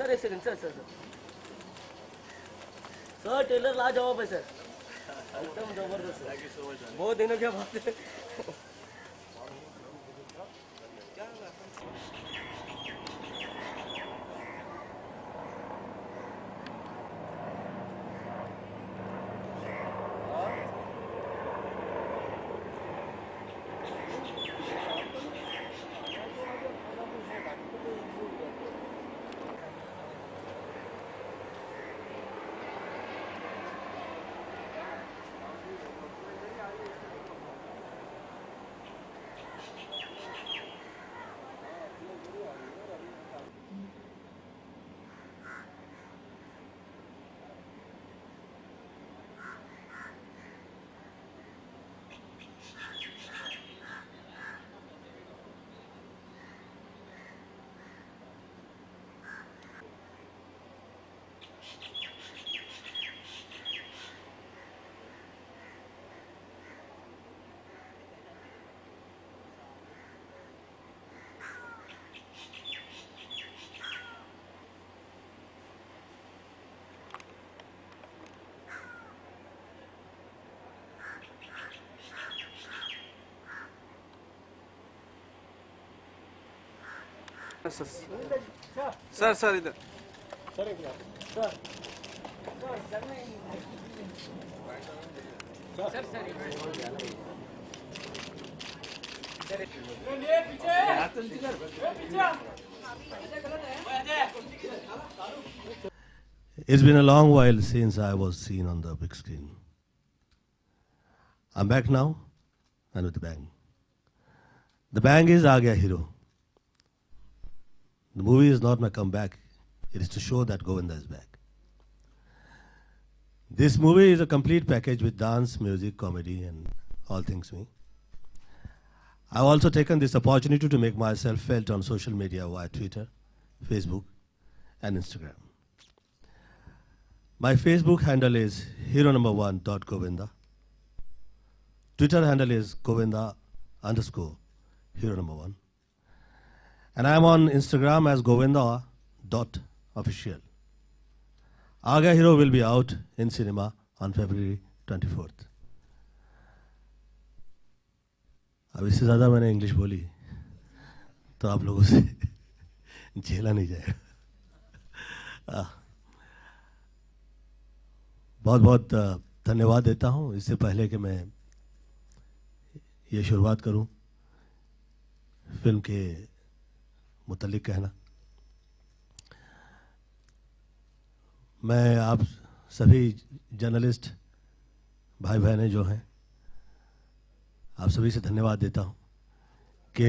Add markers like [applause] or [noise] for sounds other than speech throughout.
Sir एक second sir sir sir sir trailer लाजवाब है सर [laughs] एकदम जबरदस्त बहुत दिनों के बाद सर सर सर सर इधर sir sir It's been a long while since I was seen on the big screen. I'm back now and with the bang. The bang is Agya Hero. The movie is not my comeback, it is to show that Govinda is back. This movie is a complete package with dance, music, comedy, and all things me. I've also taken this opportunity to make myself felt on social media via Twitter, Facebook, and Instagram. My Facebook handle is hero number one dot Govinda. Twitter handle is Govinda underscore hero number one. And I'm on Instagram as Govinda dot official. Aga Hero will be out in cinema on February 24th. अब इससे ज़्यादा मैंने English बोली तो आप लोगों से झेला नहीं जाएगा बहुत बहुत धन्यवाद देता हूँ इससे पहले कि मैं ये शुरुआत करूँ फिल्म के मुतलिक कहना मैं आप सभी जर्नलिस्ट भाई बहनें जो हैं आप सभी से धन्यवाद देता हूं कि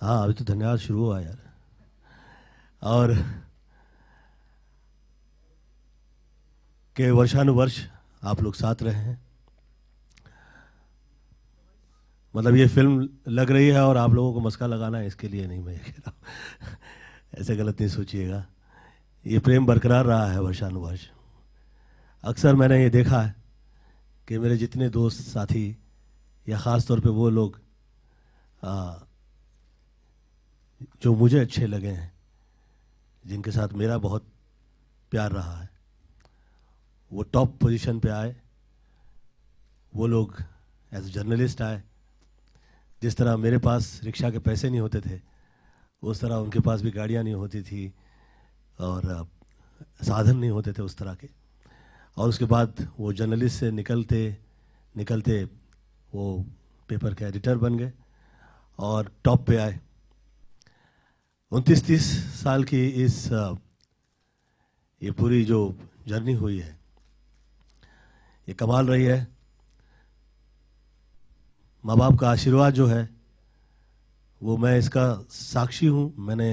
हाँ अभी तो धन्यवाद शुरू हुआ यार और के वर्षानुवर्ष आप लोग साथ रहे हैं मतलब ये फिल्म लग रही है और आप लोगों को मस्का लगाना है इसके लिए नहीं मैं कह रहा हूँ [laughs] ऐसे गलत नहीं सोचिएगा ये प्रेम बरकरार रहा है वर्षानुवर्ष अक्सर मैंने ये देखा है कि मेरे जितने दोस्त साथी या ख़ास तौर पे वो लोग आ, जो मुझे अच्छे लगे हैं जिनके साथ मेरा बहुत प्यार रहा है वो टॉप पोजीशन पे आए वो लोग एज जर्नलिस्ट आए जिस तरह मेरे पास रिक्शा के पैसे नहीं होते थे उस तरह उनके पास भी गाड़ियाँ नहीं होती थी और साधन नहीं होते थे उस तरह के और उसके बाद वो जर्नलिस्ट से निकलते निकलते वो पेपर के एडिटर बन गए और टॉप पे आए उनतीस तीस साल की इस ये पूरी जो जर्नी हुई है ये कमाल रही है माँ बाप का आशीर्वाद जो है वो मैं इसका साक्षी हूँ मैंने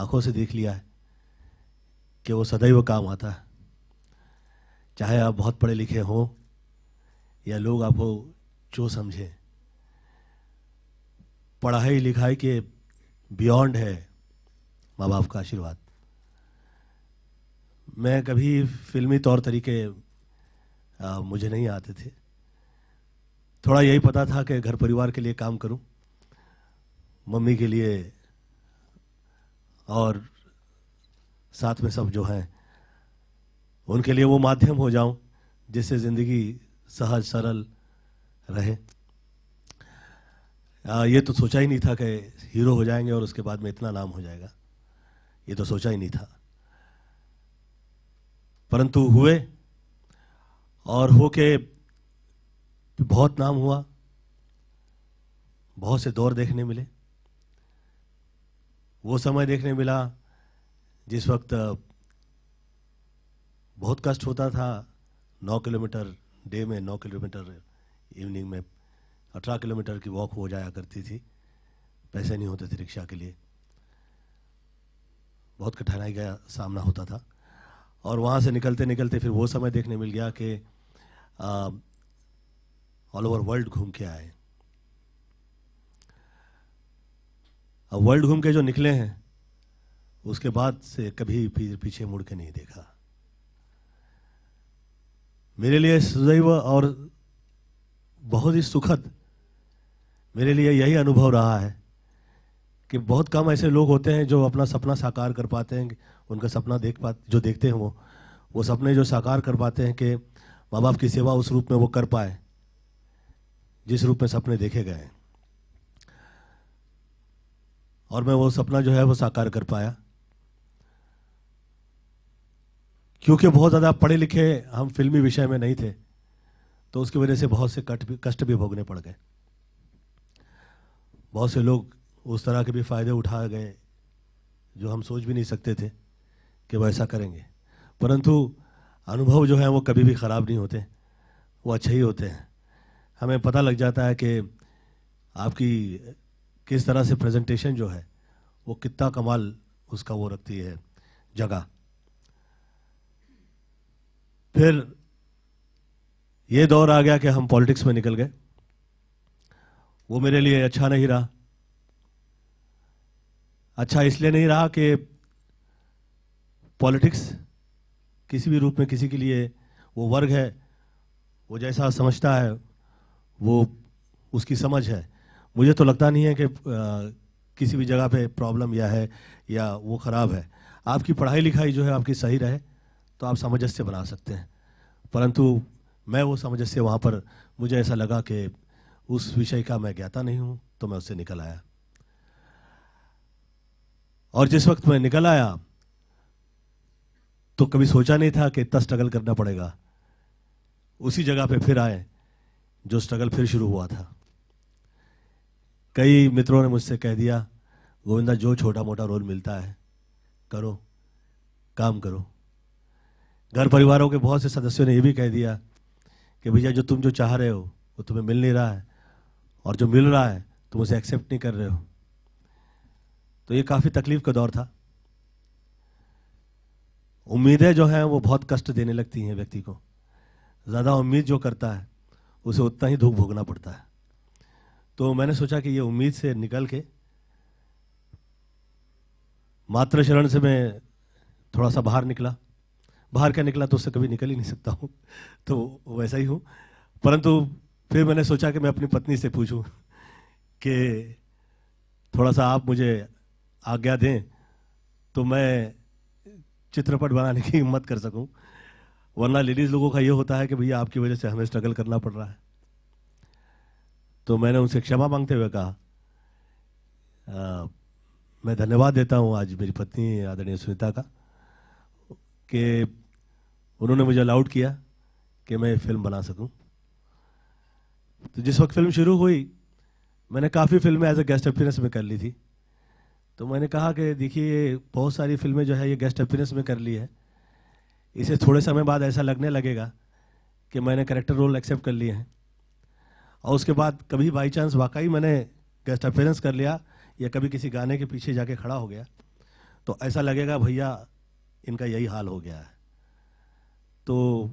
आंखों से देख लिया है कि वो सदैव काम आता है चाहे आप बहुत पढ़े लिखे हों या लोग आपको जो समझें पढ़ाई लिखाई के बियॉन्ड है माँ बाप का आशीर्वाद मैं कभी फिल्मी तौर तरीके आ, मुझे नहीं आते थे थोड़ा यही पता था कि घर परिवार के लिए काम करूं मम्मी के लिए और साथ में सब जो हैं उनके लिए वो माध्यम हो जाऊं जिससे ज़िंदगी सहज सरल रहे आ, ये तो सोचा ही नहीं था कि हीरो हो जाएंगे और उसके बाद में इतना नाम हो जाएगा ये तो सोचा ही नहीं था परंतु हुए और हो के बहुत नाम हुआ बहुत से दौर देखने मिले वो समय देखने मिला जिस वक्त बहुत कष्ट होता था नौ किलोमीटर डे में नौ किलोमीटर इवनिंग में अठारह किलोमीटर की वॉक हो जाया करती थी पैसे नहीं होते थे रिक्शा के लिए बहुत कठिनाई का सामना होता था और वहाँ से निकलते निकलते फिर वो समय देखने मिल गया कि ऑल ओवर वर्ल्ड घूम के आए अब वर्ल्ड घूम के जो निकले हैं उसके बाद से कभी पीछे मुड़ के नहीं देखा मेरे लिए सदैव और बहुत ही सुखद मेरे लिए यही अनुभव रहा है कि बहुत कम ऐसे लोग होते हैं जो अपना सपना साकार कर पाते हैं उनका सपना देख पा जो देखते हैं वो वो सपने जो साकार कर पाते हैं कि माँ बाप की सेवा उस रूप में वो कर पाए जिस रूप में सपने देखे गए और मैं वो सपना जो है वो साकार कर पाया क्योंकि बहुत ज़्यादा पढ़े लिखे हम फिल्मी विषय में नहीं थे तो उसकी वजह से बहुत से कट भी कष्ट भी भोगने पड़ गए बहुत से लोग उस तरह के भी फ़ायदे उठा गए जो हम सोच भी नहीं सकते थे कि वो ऐसा करेंगे परंतु अनुभव जो है वो कभी भी ख़राब नहीं होते वो अच्छे ही होते हैं हमें पता लग जाता है कि आपकी किस तरह से प्रेजेंटेशन जो है वो कितना कमाल उसका वो रखती है जगह फिर ये दौर आ गया कि हम पॉलिटिक्स में निकल गए वो मेरे लिए अच्छा नहीं रहा अच्छा इसलिए नहीं रहा कि पॉलिटिक्स किसी भी रूप में किसी के लिए वो वर्ग है वो जैसा समझता है वो उसकी समझ है मुझे तो लगता नहीं है कि किसी भी जगह पे प्रॉब्लम यह है या वो ख़राब है आपकी पढ़ाई लिखाई जो है आपकी सही रहे तो आप सामंजस्य बना सकते हैं परंतु मैं वो सामंजस्य वहाँ पर मुझे ऐसा लगा कि उस विषय का मैं ज्ञाता नहीं हूँ तो मैं उससे निकल आया और जिस वक्त मैं निकल आया तो कभी सोचा नहीं था कि इतना स्ट्रगल करना पड़ेगा उसी जगह पे फिर आए जो स्ट्रगल फिर शुरू हुआ था कई मित्रों ने मुझसे कह दिया गोविंदा जो छोटा मोटा रोल मिलता है करो काम करो घर परिवारों के बहुत से सदस्यों ने यह भी कह दिया कि भैया जो तुम जो चाह रहे हो वो तुम्हें मिल नहीं रहा है और जो मिल रहा है तुम उसे एक्सेप्ट नहीं कर रहे हो तो ये काफ़ी तकलीफ का दौर था उम्मीदें जो हैं वो बहुत कष्ट देने लगती हैं व्यक्ति को ज़्यादा उम्मीद जो करता है उसे उतना ही दुख भोगना पड़ता है तो मैंने सोचा कि ये उम्मीद से निकल के मात्र शरण से मैं थोड़ा सा बाहर निकला बाहर क्या निकला तो उससे कभी निकल ही नहीं सकता हूँ [laughs] तो वैसा ही हूँ परंतु फिर मैंने सोचा कि मैं अपनी पत्नी से पूछूं कि थोड़ा सा आप मुझे आज्ञा दें तो मैं चित्रपट बनाने की हिम्मत कर सकूं वरना लेडीज़ लोगों का ये होता है कि भैया आपकी वजह से हमें स्ट्रगल करना पड़ रहा है तो मैंने उनसे क्षमा मांगते हुए कहा मैं धन्यवाद देता हूँ आज मेरी पत्नी आदरणीय सुनीता का कि उन्होंने मुझे अलाउड किया कि मैं फिल्म बना सकूं तो जिस वक्त फिल्म शुरू हुई मैंने काफ़ी फिल्में एज ए गेस्ट अपीयरेंस में कर ली थी तो मैंने कहा कि देखिए बहुत सारी फिल्में जो है ये गेस्ट अपीयरेंस में कर ली है इसे थोड़े समय बाद ऐसा लगने लगेगा कि मैंने करेक्टर रोल एक्सेप्ट कर लिए हैं और उसके बाद कभी बाई चांस वाकई मैंने गेस्ट अपेयरेंस कर लिया या कभी किसी गाने के पीछे जाके खड़ा हो गया तो ऐसा लगेगा भैया इनका यही हाल हो गया है तो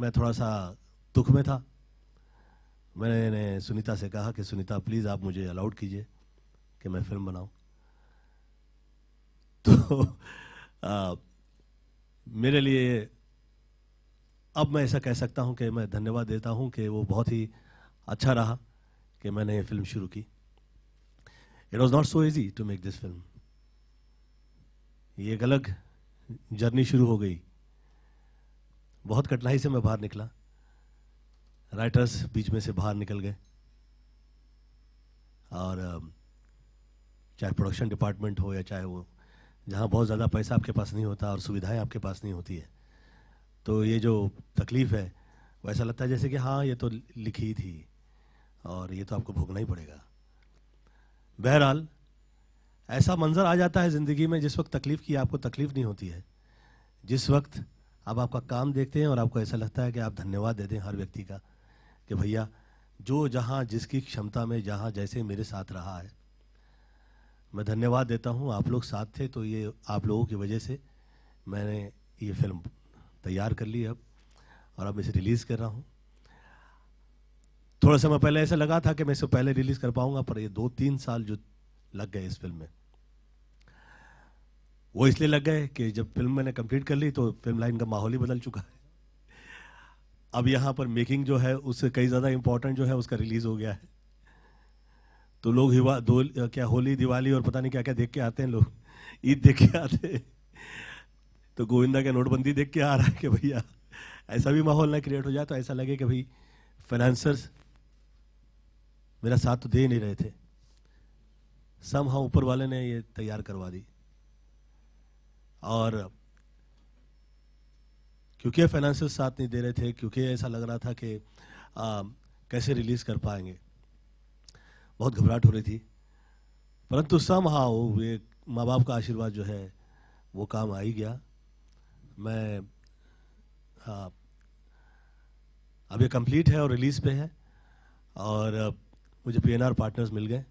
मैं थोड़ा सा दुख में था मैंने सुनीता से कहा कि सुनीता प्लीज़ आप मुझे अलाउड कीजिए कि मैं फिल्म बनाऊं तो [laughs] आ, मेरे लिए अब मैं ऐसा कह सकता हूं कि मैं धन्यवाद देता हूं कि वो बहुत ही अच्छा रहा कि मैंने ये फिल्म शुरू की it was not so easy to make this film ये एक अलग जर्नी शुरू हो गई बहुत कठिनाई से मैं बाहर निकला राइटर्स बीच में से बाहर निकल गए और चाहे प्रोडक्शन डिपार्टमेंट हो या चाहे वो जहाँ बहुत ज़्यादा पैसा आपके पास नहीं होता और सुविधाएं आपके पास नहीं होती है तो ये जो तकलीफ़ है वैसा लगता है जैसे कि हाँ ये तो लिखी थी और ये तो आपको भोगना ही पड़ेगा बहरहाल ऐसा मंज़र आ जाता है ज़िंदगी में जिस वक्त तकलीफ़ की आपको तकलीफ़ नहीं होती है जिस वक्त आप आपका काम देखते हैं और आपको ऐसा लगता है कि आप धन्यवाद दे दें हर व्यक्ति का कि भैया जो जहाँ जिसकी क्षमता में जहाँ जैसे मेरे साथ रहा है मैं धन्यवाद देता हूँ आप लोग साथ थे तो ये आप लोगों की वजह से मैंने ये फिल्म तैयार कर ली अब और अब इसे रिलीज़ कर रहा हूँ थोड़ा समय पहले ऐसा लगा था कि मैं इसे पहले रिलीज़ कर पाऊँगा पर ये दो तीन साल जो लग गए इस फिल्म में वो इसलिए लग गए कि जब फिल्म मैंने कंप्लीट कर ली तो फिल्म लाइन का माहौल ही बदल चुका है अब यहाँ पर मेकिंग जो है उससे कई ज़्यादा इम्पोर्टेंट जो है उसका रिलीज़ हो गया है तो लोग हिवा दो क्या होली दिवाली और पता नहीं क्या क्या देख के आते हैं लोग ईद देख के आते हैं तो गोविंदा का नोटबंदी देख के आ रहा है कि भैया ऐसा भी माहौल ना क्रिएट हो जाए तो ऐसा लगे कि भाई फाइनेंसर्स मेरा साथ तो दे नहीं रहे थे सम हाँ ऊपर वाले ने ये तैयार करवा दी और क्योंकि फाइनेंसर्स साथ नहीं दे रहे थे क्योंकि ऐसा लग रहा था कि आ, कैसे रिलीज कर पाएंगे बहुत घबराहट हो रही थी परंतु सम हाउ ये माँ बाप का आशीर्वाद जो है वो काम आ ही गया मैं हाँ अब ये कंप्लीट है और रिलीज़ पे है और मुझे पीएनआर पार्टनर्स मिल गए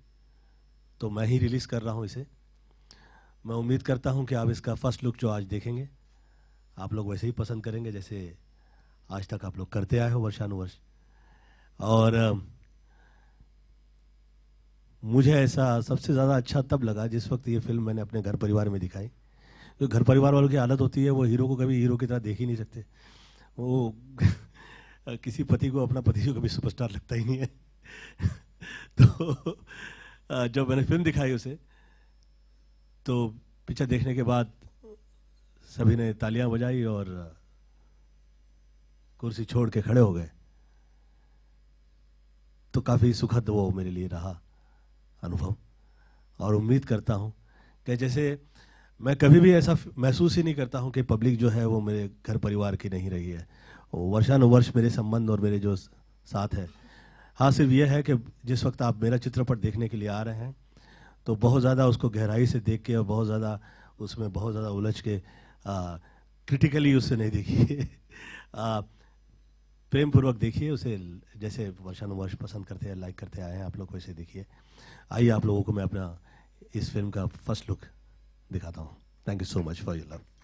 तो मैं ही रिलीज़ कर रहा हूँ इसे मैं उम्मीद करता हूँ कि आप इसका फर्स्ट लुक जो आज देखेंगे आप लोग वैसे ही पसंद करेंगे जैसे आज तक आप लोग करते आए हो वर्षानुवर्ष और मुझे ऐसा सबसे ज़्यादा अच्छा तब लगा जिस वक्त ये फिल्म मैंने अपने घर परिवार में दिखाई जो घर परिवार वालों की हालत होती है वो हीरो को कभी हीरो की तरह देख ही नहीं सकते वो [laughs] किसी पति को अपना पति को कभी सुपरस्टार लगता ही नहीं है [laughs] तो जब मैंने फिल्म दिखाई उसे तो पिक्चर देखने के बाद सभी ने तालियां बजाई और कुर्सी छोड़ के खड़े हो गए तो काफ़ी सुखद वो मेरे लिए रहा अनुभव और उम्मीद करता हूँ कि जैसे मैं कभी भी ऐसा महसूस ही नहीं करता हूँ कि पब्लिक जो है वो मेरे घर परिवार की नहीं रही है वर्षानुवर्ष मेरे संबंध और मेरे जो साथ है हाँ सिर्फ यह है कि जिस वक्त आप मेरा चित्रपट देखने के लिए आ रहे हैं तो बहुत ज़्यादा उसको गहराई से देख के और बहुत ज़्यादा उसमें बहुत ज़्यादा उलझ के क्रिटिकली उससे नहीं देखिए [laughs] प्रेम पूर्वक देखिए उसे जैसे वर्षानुवर्ष पसंद करते हैं लाइक करते आए हैं आप लोग वैसे देखिए आइए आप लोगों को मैं अपना इस फिल्म का फर्स्ट लुक दिखाता हूँ thank you so much for your love